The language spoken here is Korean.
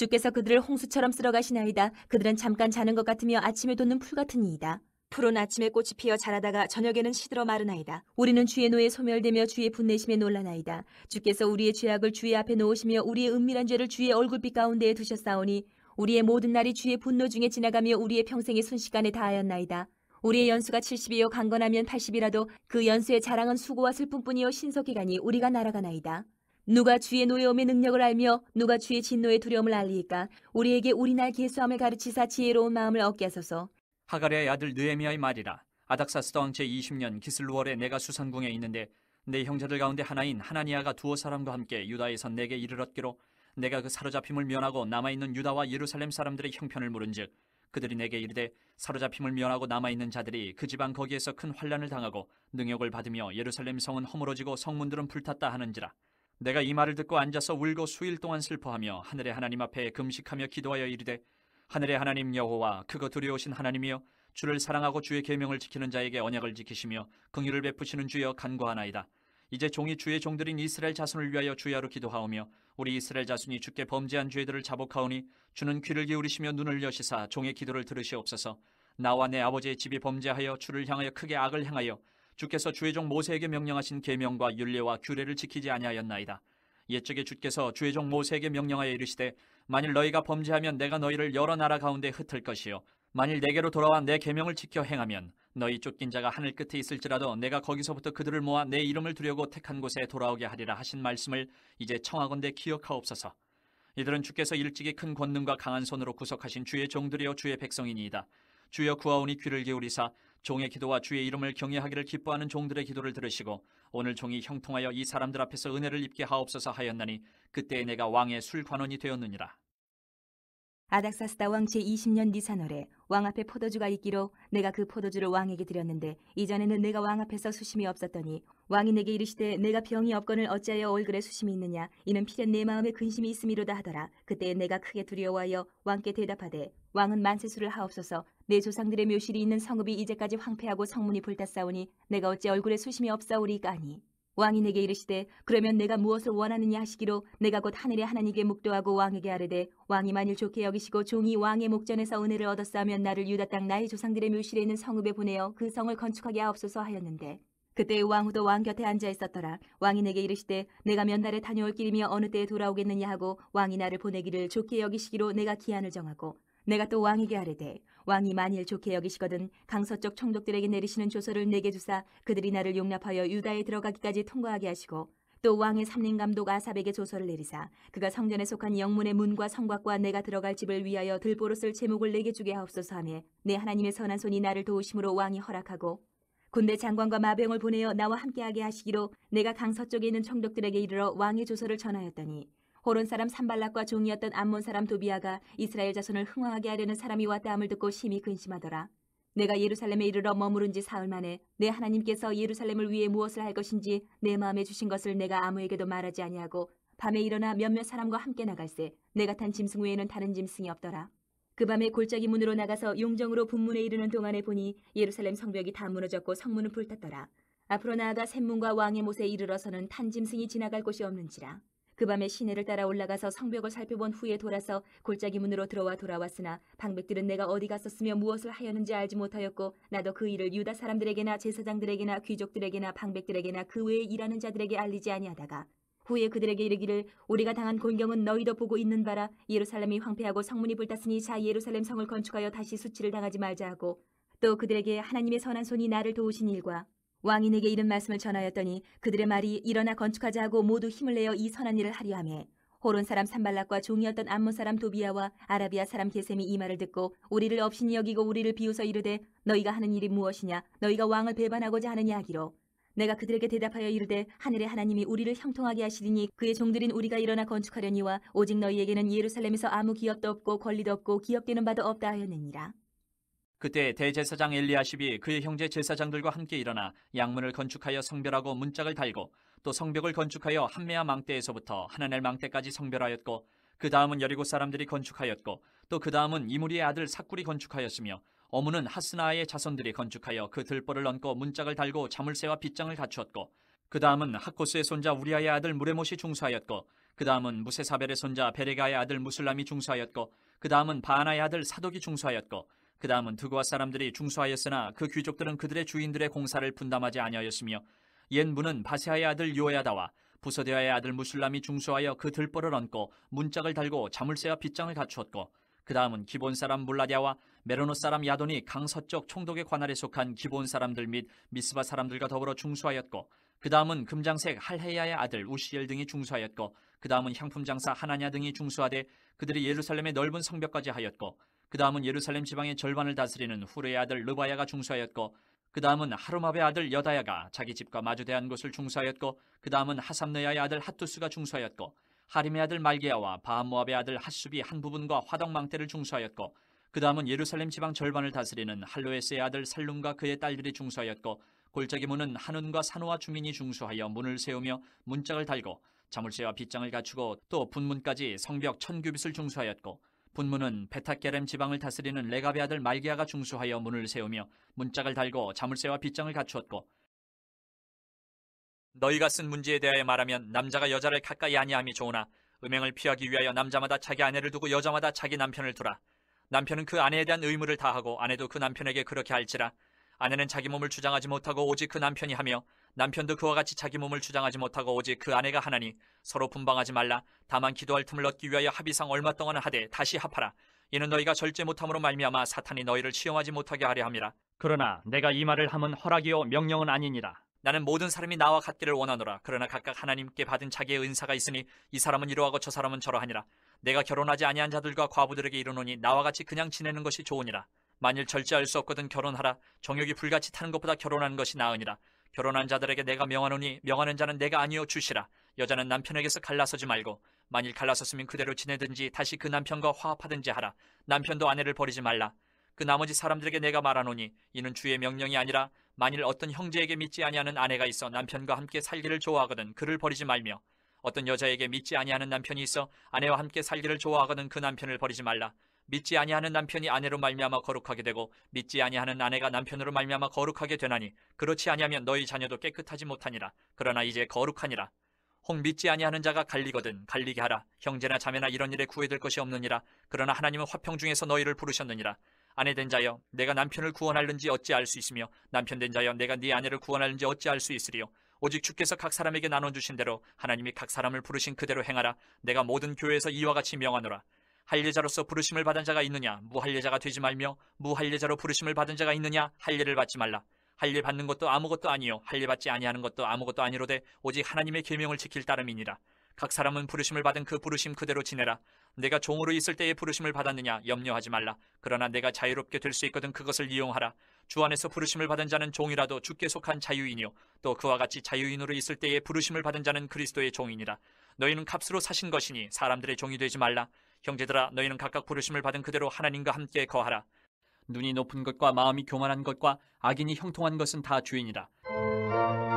주께서 그들을 홍수처럼 쓸어가시나이다. 그들은 잠깐 자는 것 같으며 아침에 돋는 풀 같은 이이다. 푸른 아침에 꽃이 피어 자라다가 저녁에는 시들어 마르나이다. 우리는 주의 노에 소멸되며 주의 분내심에 놀라나이다. 주께서 우리의 죄악을 주의 앞에 놓으시며 우리의 은밀한 죄를 주의 얼굴빛 가운데에 두셨사오니 우리의 모든 날이 주의 분노 중에 지나가며 우리의 평생의 순식간에 다하였나이다. 우리의 연수가 70이요 강건하면 80이라도 그 연수의 자랑은 수고와 슬픔뿐이요 신속기간이 우리가 날아가나이다. 누가 주의 노여움의 능력을 알며 누가 주의 진노의 두려움을 알리까 이 우리에게 우리날 계수함을 가르치사 지혜로운 마음을 얻게 하소서. 하가랴의 아들 느헤미야의 말이라. 아닥사스다 왕 제20년 기슬루월에 내가 수산궁에 있는데 내 형제들 가운데 하나인 하나니아가 두어 사람과 함께 유다에서 내게 이르렀기로 내가 그 사로잡힘을 면하고 남아있는 유다와 예루살렘 사람들의 형편을 물은즉 그들이 내게 이르되 사로잡힘을 면하고 남아있는 자들이 그 지방 거기에서 큰 환란을 당하고 능욕을 받으며 예루살렘 성은 허물어지고 성문들은 불탔다 하는지라 내가 이 말을 듣고 앉아서 울고 수일 동안 슬퍼하며 하늘의 하나님 앞에 금식하며 기도하여 이르되 하늘의 하나님 여호와 그거 두려우신 하나님이여 주를 사랑하고 주의 계명을 지키는 자에게 언약을 지키시며 긍휼을 베푸시는 주여 간구하나이다. 이제 종이 주의 종들인 이스라엘 자손을 위하여 주야로 기도하오며 우리 이스라엘 자손이 주께 범죄한 죄들을 자복하오니 주는 귀를 기울이시며 눈을 여시사 종의 기도를 들으시옵소서. 나와 내 아버지의 집이 범죄하여 주를 향하여 크게 악을 행하여 주께서 주의 종 모세에게 명령하신 계명과 윤례와 규례를 지키지 아니하였나이다. 옛적에 주께서 주의 종 모세에게 명령하여 이르시되 만일 너희가 범죄하면 내가 너희를 여러 나라 가운데 흩을 것이요 만일 내게로 돌아와 내 계명을 지켜 행하면 너희 쫓긴 자가 하늘 끝에 있을지라도 내가 거기서부터 그들을 모아 내 이름을 두려고 택한 곳에 돌아오게 하리라 하신 말씀을 이제 청하건대 기억하옵소서. 이들은 주께서 일찍이 큰 권능과 강한 손으로 구속하신 주의 종들이여 주의 백성이니이다. 주여 구하오니 귀를 기울이사 종의 기도와 주의 이름을 경외하기를 기뻐하는 종들의 기도를 들으시고 오늘 종이 형통하여 이 사람들 앞에서 은혜를 입게 하옵소서 하였나니 그때에 내가 왕의 술관원이 되었느니라. 아닥사스다 왕 제20년 니산월에 왕 앞에 포도주가 있기로 내가 그 포도주를 왕에게 드렸는데 이전에는 내가 왕 앞에서 수심이 없었더니 왕이 내게 이르시되 내가 병이 없건을 어찌하여 얼굴에 수심이 있느냐 이는 필연 내 마음에 근심이 있음이로다 하더라 그때 내가 크게 두려워하여 왕께 대답하되 왕은 만세수를 하옵소서 내 조상들의 묘실이 있는 성읍이 이제까지 황폐하고 성문이 불타싸우니 내가 어찌 얼굴에 수심이 없사오리까니 왕이 내게 이르시되 그러면 내가 무엇을 원하느냐 하시기로 내가 곧 하늘의 하나님께 묵도하고 왕에게 아뢰되 왕이 만일 좋게 여기시고 종이 왕의 목전에서 은혜를 얻었사하면 나를 유다 땅 나의 조상들의 묘실에 있는 성읍에 보내어 그 성을 건축하게 하옵소서 하였는데 그때 왕후도 왕 곁에 앉아 있었더라 왕이 내게 이르시되 내가 몇 날에 다녀올 길이며 어느 때에 돌아오겠느냐 하고 왕이 나를 보내기를 좋게 여기시기로 내가 기한을 정하고 내가 또 왕에게 아뢰되 왕이 만일 좋게 여기시거든 강서쪽 총독들에게 내리시는 조서를 내게 주사 그들이 나를 용납하여 유다에 들어가기까지 통과하게 하시고 또 왕의 삼림 감독 아삽에게 조서를 내리사 그가 성전에 속한 영문의 문과 성곽과 내가 들어갈 집을 위하여 들보로 쓸 제목을 내게 주게 하옵소서하며 내 하나님의 선한 손이 나를 도우심으로 왕이 허락하고 군대 장관과 마병을 보내어 나와 함께하게 하시기로 내가 강서 쪽에 있는 총독들에게 이르러 왕의 조서를 전하였더니 호론 사람 산발락과 종이었던 암몬 사람 도비아가 이스라엘 자손을 흥황하게 하려는 사람이 왔다함을 듣고 심히 근심하더라. 내가 예루살렘에 이르러 머무른 지 사흘 만에 내 하나님께서 예루살렘을 위해 무엇을 할 것인지 내 마음에 주신 것을 내가 아무에게도 말하지 아니하고 밤에 일어나 몇몇 사람과 함께 나갈세 내가 탄 짐승 외에는 다른 짐승이 없더라. 그 밤에 골짜기 문으로 나가서 용정으로 분문에 이르는 동안에 보니 예루살렘 성벽이 다 무너졌고 성문은 불탔더라. 앞으로 나아가 샘문과 왕의 못에 이르러서는 탄 짐승이 지나갈 곳이 없는지라. 그 밤에 시내를 따라 올라가서 성벽을 살펴본 후에 돌아서 골짜기 문으로 들어와 돌아왔으나 방백들은 내가 어디 갔었으며 무엇을 하였는지 알지 못하였고 나도 그 일을 유다 사람들에게나 제사장들에게나 귀족들에게나 방백들에게나 그 외에 일하는 자들에게 알리지 아니하다가 후에 그들에게 이르기를 우리가 당한 곤경은 너희도 보고 있는 바라 예루살렘이 황폐하고 성문이 불탔으니 자 예루살렘 성을 건축하여 다시 수치를 당하지 말자 하고 또 그들에게 하나님의 선한 손이 나를 도우신 일과 왕인에게 이런 말씀을 전하였더니 그들의 말이 일어나 건축하자 하고 모두 힘을 내어 이 선한 일을 하려 함에 호론 사람 산발락과 종이었던 암몬 사람 도비아와 아라비아 사람 게셈이 이 말을 듣고 우리를 업신이 여기고 우리를 비웃어 이르되 너희가 하는 일이 무엇이냐 너희가 왕을 배반하고자 하는이야기로 내가 그들에게 대답하여 이르되 하늘의 하나님이 우리를 형통하게 하시리니 그의 종들인 우리가 일어나 건축하려니와 오직 너희에게는 예루살렘에서 아무 기업도 없고 권리도 없고 기업되는 바도 없다 하였느니라. 그때 대제사장 엘리아십이 그의 형제 제사장들과 함께 일어나 양문을 건축하여 성별하고 문짝을 달고 또 성벽을 건축하여 한메아 망대에서부터 하나넬 망대까지 성별하였고 그 다음은 여리고 사람들이 건축하였고 또 그 다음은 이무리의 아들 사꾸리 건축하였으며 어무는 하스나의 자손들이 건축하여 그들벌을 얹고 문짝을 달고 자물쇠와 빗장을 갖추었고 그 다음은 하코스의 손자 우리아의 아들 무레못이 중수하였고 그 다음은 무세사벨의 손자 베레가의 아들 무슬람이 중수하였고 그 다음은 바하나의 아들 사독이 중수하였고 그 다음은 두고와 사람들이 중수하였으나 그 귀족들은 그들의 주인들의 공사를 분담하지 아니하였으며 옛 문은 바세아의 아들 요야다와 부서대아의 아들 무술람이 중수하여 그 들보를 얹고 문짝을 달고 자물쇠와 빗장을 갖추었고 그 다음은 기본 사람 물라디아와 메로노 사람 야돈이 강서쪽 총독의 관할에 속한 기본 사람들 및 미스바 사람들과 더불어 중수하였고 그 다음은 금장색 할헤야의 아들 우시엘 등이 중수하였고 그 다음은 향품 장사 하나냐 등이 중수하되 그들이 예루살렘의 넓은 성벽까지 하였고 그 다음은 예루살렘 지방의 절반을 다스리는 후레의 아들 르바야가 중수하였고 그 다음은 하루마베 아들 여다야가 자기 집과 마주대한 곳을 중수하였고 그 다음은 하삼느야의 아들 핫투스가 중수하였고 하림의 아들 말기야와 바암모압의 아들 핫수비 한 부분과 화덕망태를 중수하였고 그 다음은 예루살렘 지방 절반을 다스리는 할로에스의 아들 살룸과 그의 딸들이 중수하였고 골짜기 문은 한운과 산호와 주민이 중수하여 문을 세우며 문짝을 달고 자물쇠와 빗장을 갖추고 또 분문까지 성벽 천규빗을 중수하였고 분문은 베타게렘 지방을 다스리는 레가의 아들 말기아가 중수하여 문을 세우며 문짝을 달고 자물쇠와 빗장을 갖추었고 너희가 쓴 문제에 대하여 말하면 남자가 여자를 가까이 아니함이 좋으나 음행을 피하기 위하여 남자마다 자기 아내를 두고 여자마다 자기 남편을 두라. 남편은 그 아내에 대한 의무를 다하고 아내도 그 남편에게 그렇게 할지라. 아내는 자기 몸을 주장하지 못하고 오직 그 남편이 하며 남편도 그와 같이 자기 몸을 주장하지 못하고 오직 그 아내가 하나니 서로 분방하지 말라 다만 기도할 틈을 얻기 위하여 합의상 얼마 동안 하되 다시 합하라 이는 너희가 절제 못함으로 말미암아 사탄이 너희를 시험하지 못하게 하려 함이라 그러나 내가 이 말을 함은 허락이요 명령은 아니니라 나는 모든 사람이 나와 같기를 원하노라 그러나 각각 하나님께 받은 자기의 은사가 있으니 이 사람은 이러하고 저 사람은 저러하니라 내가 결혼하지 아니한 자들과 과부들에게 이르노니 나와 같이 그냥 지내는 것이 좋으니라 만일 절제할 수 없거든 결혼하라 정욕이 불같이 타는 것보다 결혼하는 것이 나으니라 결혼한 자들에게 내가 명하노니 명하는 자는 내가 아니요 주시라. 여자는 남편에게서 갈라서지 말고 만일 갈라섰으면 그대로 지내든지 다시 그 남편과 화합하든지 하라. 남편도 아내를 버리지 말라. 그 나머지 사람들에게 내가 말하노니 이는 주의 명령이 아니라 만일 어떤 형제에게 믿지 아니하는 아내가 있어 남편과 함께 살기를 좋아하거든 그를 버리지 말며 어떤 여자에게 믿지 아니하는 남편이 있어 아내와 함께 살기를 좋아하거든 그 남편을 버리지 말라. 믿지 아니하는 남편이 아내로 말미암아 거룩하게 되고 믿지 아니하는 아내가 남편으로 말미암아 거룩하게 되나니 그렇지 아니하면 너희 자녀도 깨끗하지 못하니라 그러나 이제 거룩하니라 홍 믿지 아니하는 자가 갈리거든 갈리게 하라 형제나 자매나 이런 일에 구애될 것이 없느니라 그러나 하나님은 화평 중에서 너희를 부르셨느니라 아내 된 자여 내가 남편을 구원할는지 어찌 알 수 있으며 남편 된 자여 내가 네 아내를 구원할는지 어찌 알 수 있으리요 오직 주께서 각 사람에게 나눠 주신 대로 하나님이 각 사람을 부르신 그대로 행하라 내가 모든 교회에서 이와 같이 명하노라 할례자로서 부르심을 받은 자가 있느냐 무할례자가 되지 말며 무할례자로 부르심을 받은 자가 있느냐 할례를 받지 말라 할례 받는 것도 아무것도 아니요 할례 받지 아니하는 것도 아무것도 아니로되 오직 하나님의 계명을 지킬 따름이니라 각 사람은 부르심을 받은 그 부르심 그대로 지내라 내가 종으로 있을 때에 부르심을 받았느냐 염려하지 말라 그러나 내가 자유롭게 될 수 있거든 그것을 이용하라 주 안에서 부르심을 받은 자는 종이라도 주께 속한 자유인이요 또 그와 같이 자유인으로 있을 때에 부르심을 받은 자는 그리스도의 종이니라 너희는 값으로 사신 것이니 사람들의 종이 되지 말라. 형제들아 너희는 각각 부르심을 받은 그대로 하나님과 함께 거하라. 눈이 높은 것과 마음이 교만한 것과 악인이 형통한 것은 다 주인이라.